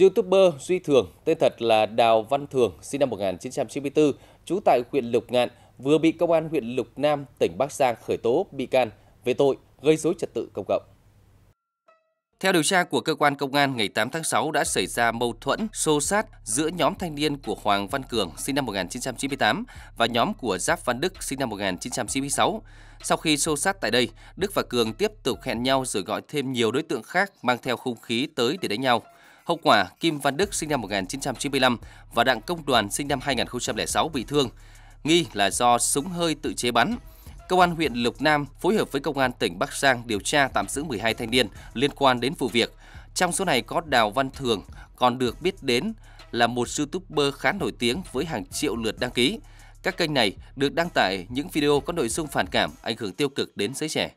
YouTuber Duy Thường, tên thật là Đào Văn Thường, sinh năm 1994, trú tại huyện Lục Ngạn, vừa bị công an huyện Lục Nam, tỉnh Bắc Giang khởi tố bị can về tội gây dối trật tự công cộng. Theo điều tra của cơ quan công an, ngày 8 tháng 6 đã xảy ra mâu thuẫn, xô sát giữa nhóm thanh niên của Hoàng Văn Cường sinh năm 1998 và nhóm của Giáp Văn Đức sinh năm 1996. Sau khi xô sát tại đây, Đức và Cường tiếp tục hẹn nhau rồi gọi thêm nhiều đối tượng khác mang theo khung khí tới để đánh nhau. Hậu quả, Kim Văn Đức sinh năm 1995 và Đặng Công Đoàn sinh năm 2006 bị thương, nghi là do súng hơi tự chế bắn. Công an huyện Lục Nam phối hợp với Công an tỉnh Bắc Giang điều tra tạm giữ 12 thanh niên liên quan đến vụ việc. Trong số này có Đào Văn Thường, còn được biết đến là một youtuber khá nổi tiếng với hàng triệu lượt đăng ký. Các kênh này được đăng tải những video có nội dung phản cảm, ảnh hưởng tiêu cực đến giới trẻ.